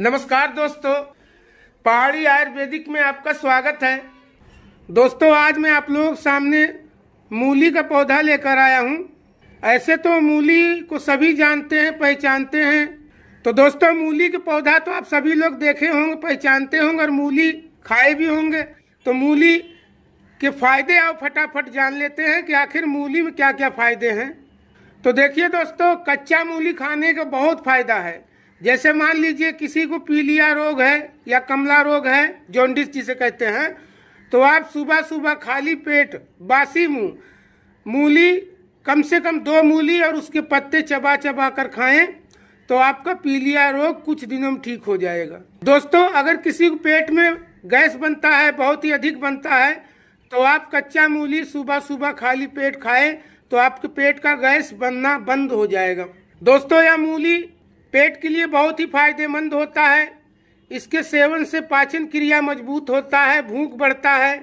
नमस्कार दोस्तों पहाड़ी आयुर्वेदिक में आपका स्वागत है दोस्तों आज मैं आप लोग सामने मूली का पौधा लेकर आया हूँ ऐसे तो मूली को सभी जानते हैं पहचानते हैं तो दोस्तों मूली के पौधा तो आप सभी लोग देखे होंगे पहचानते होंगे और मूली खाए भी होंगे तो मूली के फायदे आप फटाफट जान लेते हैं कि आखिर मूली में क्या क्या फायदे हैं तो देखिए दोस्तों कच्चा मूली खाने का बहुत फायदा है जैसे मान लीजिए किसी को पीलिया रोग है या कमला रोग है जॉन्डिस जिसे कहते हैं तो आप सुबह सुबह खाली पेट बासी मुंह मूली कम से कम दो मूली और उसके पत्ते चबा चबा कर खाएं तो आपका पीलिया रोग कुछ दिनों में ठीक हो जाएगा दोस्तों अगर किसी को पेट में गैस बनता है बहुत ही अधिक बनता है तो आप कच्चा मूली सुबह सुबह खाली पेट खाएं तो आपके पेट का गैस बनना बंद हो जाएगा दोस्तों यह मूली पेट के लिए बहुत ही फायदेमंद होता है इसके सेवन से पाचन क्रिया मजबूत होता है भूख बढ़ता है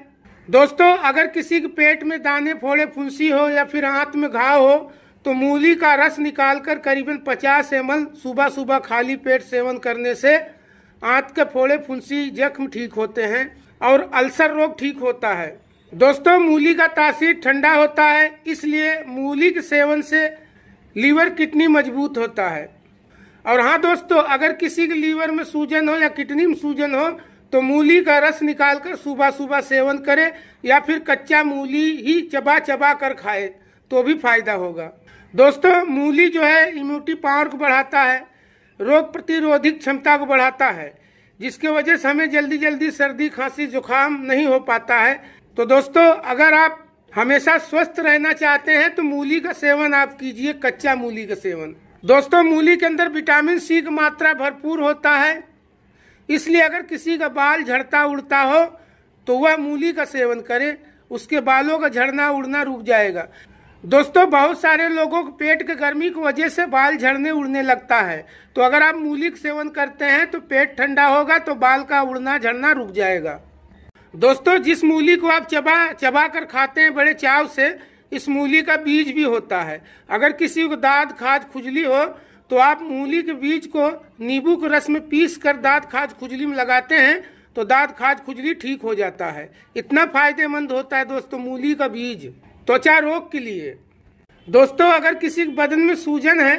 दोस्तों अगर किसी के पेट में दाने फोड़े फुंसी हो या फिर हाथ में घाव हो तो मूली का रस निकालकर करीबन 50 एम सुबह सुबह खाली पेट सेवन करने से आंत के फोड़े फुंसी जख्म ठीक होते हैं और अल्सर रोग ठीक होता है दोस्तों मूली का तासीर ठंडा होता है इसलिए मूली के सेवन से लीवर किडनी मजबूत होता है और हाँ दोस्तों अगर किसी के लीवर में सूजन हो या किडनी में सूजन हो तो मूली का रस निकालकर सुबह सुबह सेवन करें या फिर कच्चा मूली ही चबा चबा कर खाए तो भी फायदा होगा दोस्तों मूली जो है इम्यूनिटी पावर को बढ़ाता है रोग प्रतिरोधक क्षमता को बढ़ाता है जिसके वजह से हमें जल्दी जल्दी सर्दी खांसी जुकाम नहीं हो पाता है तो दोस्तों अगर आप हमेशा स्वस्थ रहना चाहते हैं तो मूली का सेवन आप कीजिए कच्चा मूली का सेवन दोस्तों मूली के अंदर विटामिन सी की मात्रा भरपूर होता है इसलिए अगर किसी का बाल झड़ता उड़ता हो तो वह मूली का सेवन करे उसके बालों का झड़ना उड़ना रुक जाएगा दोस्तों बहुत सारे लोगों को पेट के गर्मी की वजह से बाल झड़ने उड़ने लगता है तो अगर आप मूली का सेवन करते हैं तो पेट ठंडा होगा तो बाल का उड़ना झड़ना रुक जाएगा दोस्तों जिस मूली को आप चबा चबा कर खाते हैं बड़े चाव से इस मूली का बीज भी होता है अगर किसी को दाद खाद खुजली हो तो आप मूली के बीज को नींबू के रस में पीस कर दाँत खाद खुजली में लगाते हैं तो दाँत खाद खुजली ठीक हो जाता है इतना फायदेमंद होता है दोस्तों मूली का बीज त्वचा रोग के लिए दोस्तों अगर किसी के बदन में सूजन है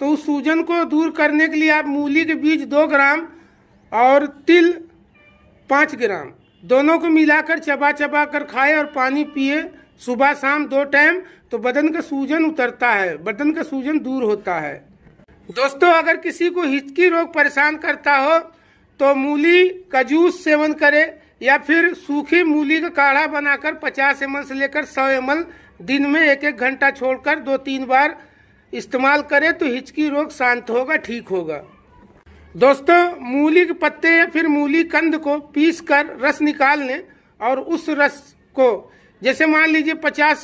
तो उस सूजन को दूर करने के लिए आप मूली के बीज दो ग्राम और तिल पाँच ग्राम दोनों को मिलाकर चबा चबा कर खाए और पानी पिए सुबह शाम दो टाइम तो बदन का सूजन उतरता है बदन का सूजन दूर होता है दोस्तों अगर किसी को हिचकी रोग परेशान करता हो तो मूली का जूस सेवन करे या फिर सूखी मूली का काढ़ा बनाकर 50 एम से लेकर 100 एम दिन में एक एक घंटा छोड़कर दो तीन बार इस्तेमाल करें तो हिचकी रोग शांत होगा ठीक होगा दोस्तों मूली के पत्ते या फिर मूली कंद को पीस कर रस निकाल लें और उस रस को जैसे मान लीजिए पचास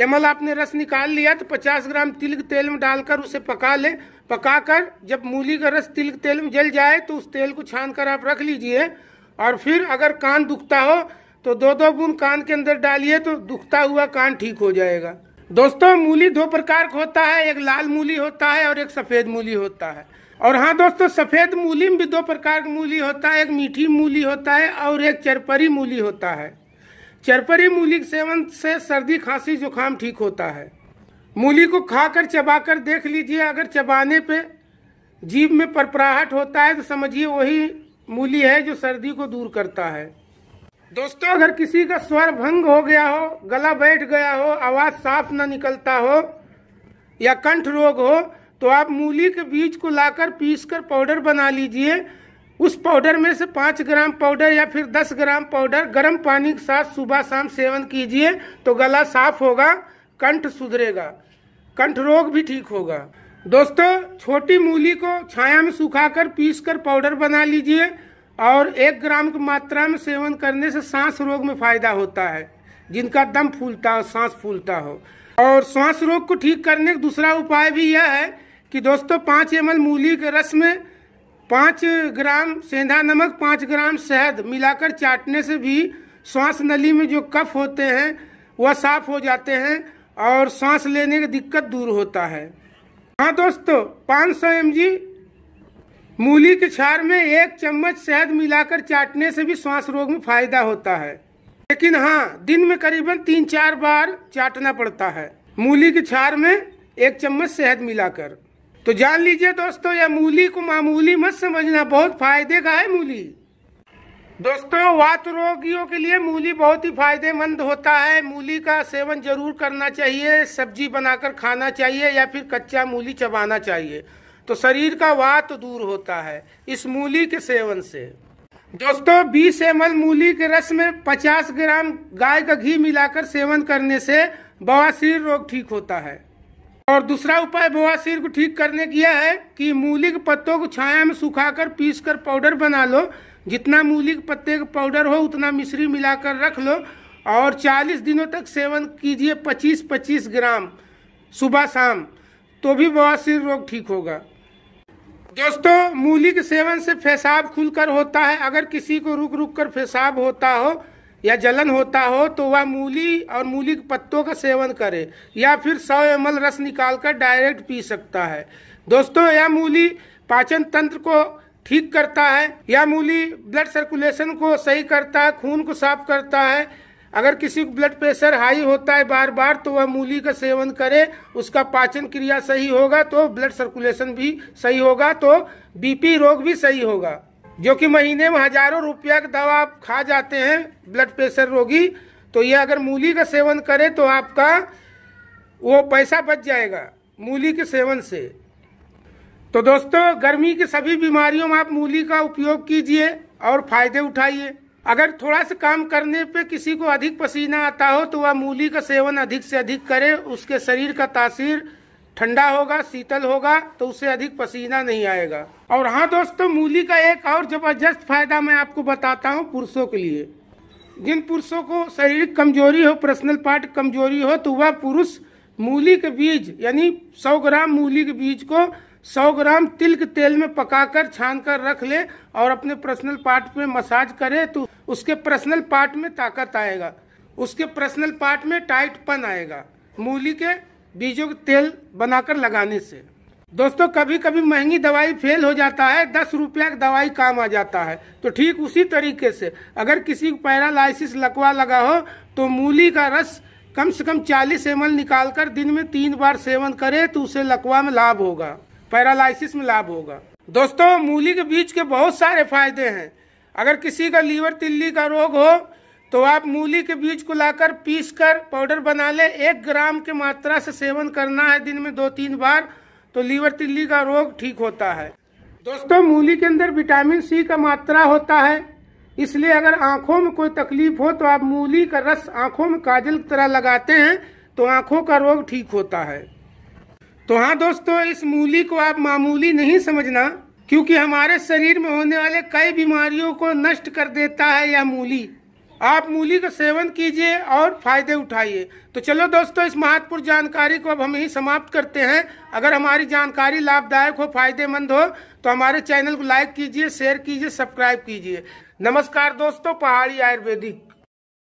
एम आपने रस निकाल लिया तो पचास ग्राम तिल तेल में डालकर उसे पका ले पका कर जब मूली का रस तिल तेल में जल जाए तो उस तेल को छान कर आप रख लीजिए और फिर अगर कान दुखता हो तो दो दो बूंद कान के अंदर डालिए तो दुखता हुआ कान ठीक हो जाएगा दोस्तों मूली दो प्रकार का होता है एक लाल मूली होता है और एक सफ़ेद मूली होता है और हाँ दोस्तों सफ़ेद मूली में भी दो प्रकार की मूली होता है एक मीठी मूली होता है और एक चरपरी मूली होता है चरपरी मूली सेवन से सर्दी खांसी जुकाम ठीक होता है मूली को खाकर चबाकर देख लीजिए अगर चबाने पे जीभ में परपराहट होता है तो समझिए वही मूली है जो सर्दी को दूर करता है दोस्तों अगर किसी का स्वर भंग हो गया हो गला बैठ गया हो आवाज साफ ना निकलता हो या कंठ रोग हो तो आप मूली के बीज को लाकर पीसकर पाउडर बना लीजिए उस पाउडर में से पाँच ग्राम पाउडर या फिर दस ग्राम पाउडर गर्म पानी के साथ सुबह शाम सेवन कीजिए तो गला साफ होगा कंठ सुधरेगा कंठ रोग भी ठीक होगा दोस्तों छोटी मूली को छाया में सुखाकर पीसकर पाउडर बना लीजिए और एक ग्राम की मात्रा में सेवन करने से सांस रोग में फायदा होता है जिनका दम फूलता हो सांस फूलता हो और श्वास रोग को ठीक करने का दूसरा उपाय भी यह है कि दोस्तों पाँच एम मूली के रस में पाँच ग्राम सेंधा नमक पाँच ग्राम शहद मिलाकर चाटने से भी श्वास नली में जो कफ होते हैं वह साफ हो जाते हैं और सांस लेने की दिक्कत दूर होता है हाँ दोस्तों पाँच सौ एम मूली के छार में एक चम्मच शहद मिलाकर चाटने से भी श्वास रोग में फायदा होता है लेकिन हाँ दिन में करीबन तीन चार बार चाटना पड़ता है मूली के छार में एक चम्मच शहद मिलाकर तो जान लीजिए दोस्तों यह मूली को मामूली मत समझना बहुत फायदे का है मूली दोस्तों वात रोगियों के लिए मूली बहुत ही फायदेमंद होता है मूली का सेवन जरूर करना चाहिए सब्जी बनाकर खाना चाहिए या फिर कच्चा मूली चबाना चाहिए तो शरीर का वात दूर होता है इस मूली के सेवन से दोस्तों 20 एम मूली के रस में 50 ग्राम गाय का घी मिलाकर सेवन करने से बवासीर रोग ठीक होता है और दूसरा उपाय बवासीर को ठीक करने की यह है कि मूली के पत्तों को छाया में सुखाकर पीसकर पाउडर बना लो जितना मूली के पत्ते का पाउडर हो उतना मिश्री मिलाकर रख लो और 40 दिनों तक सेवन कीजिए 25-25 ग्राम सुबह शाम तो भी बवासीर रोग ठीक होगा दोस्तों मूली के सेवन से पेशाब खुलकर होता है अगर किसी को रुक रुक कर पेशाब होता हो या जलन होता हो तो वह मूली और मूली के पत्तों का सेवन करे या फिर सौ एम रस निकाल कर डायरेक्ट पी सकता है दोस्तों यह मूली पाचन तंत्र को ठीक करता है यह मूली ब्लड सर्कुलेशन को सही करता है खून को साफ करता है अगर किसी को ब्लड प्रेशर हाई होता है बार बार तो वह मूली का सेवन करे उसका पाचन क्रिया सही होगा तो ब्लड सर्कुलेशन भी सही होगा तो बीपी रोग भी सही होगा जो कि महीने में हजारों रुपया का दवा आप खा जाते हैं ब्लड प्रेशर रोगी तो ये अगर मूली का सेवन करें तो आपका वो पैसा बच जाएगा मूली के सेवन से तो दोस्तों गर्मी की सभी बीमारियों में आप मूली का उपयोग कीजिए और फायदे उठाइए अगर थोड़ा सा काम करने पे किसी को अधिक पसीना आता हो तो वह मूली का सेवन अधिक से अधिक करे उसके शरीर का तासीर ठंडा होगा शीतल होगा तो उससे अधिक पसीना नहीं आएगा और हाँ दोस्तों मूली का एक और जबरदस्त फायदा मैं आपको बताता हूँ पुरुषों के लिए जिन पुरुषों को शारीरिक कमजोरी हो पर्सनल पार्ट कमजोरी हो तो वह पुरुष मूली के बीज यानी 100 ग्राम मूली के बीज को 100 ग्राम तिल के तेल में पकाकर छान कर रख ले और अपने पर्सनल पार्ट पे मसाज करे तो उसके पर्सनल पार्ट में ताकत आएगा उसके पर्सनल पार्ट में टाइटपन आएगा मूली के बीजों का तेल बनाकर लगाने से दोस्तों कभी कभी महंगी दवाई फेल हो जाता है दस रुपया की दवाई काम आ जाता है तो ठीक उसी तरीके से अगर किसी को पैरालाइसिस लकवा लगा हो तो मूली का रस कम से कम चालीस एम निकाल कर दिन में तीन बार सेवन करे तो उसे लकवा में लाभ होगा पैरालाइसिस में लाभ होगा दोस्तों मूली के बीज के बहुत सारे फायदे हैं अगर किसी का लीवर तिल्ली का रोग हो तो आप मूली के बीज को लाकर पीस कर पाउडर बना लें एक ग्राम के मात्रा से सेवन करना है दिन में दो तीन बार तो लीवर तिल्ली का रोग ठीक होता है दोस्तों मूली के अंदर विटामिन सी का मात्रा होता है इसलिए अगर आंखों में कोई तकलीफ हो तो आप मूली का रस आंखों में काजल की तरह लगाते हैं तो आंखों का रोग ठीक होता है तो हाँ दोस्तों इस मूली को आप मामूली नहीं समझना क्योंकि हमारे शरीर में होने वाले कई बीमारियों को नष्ट कर देता है यह मूली आप मूली का सेवन कीजिए और फायदे उठाइए तो चलो दोस्तों इस महत्वपूर्ण जानकारी को अब हम ही समाप्त करते हैं अगर हमारी जानकारी लाभदायक हो फायदेमंद हो तो हमारे चैनल को लाइक कीजिए शेयर कीजिए सब्सक्राइब कीजिए नमस्कार दोस्तों पहाड़ी आयुर्वेदिक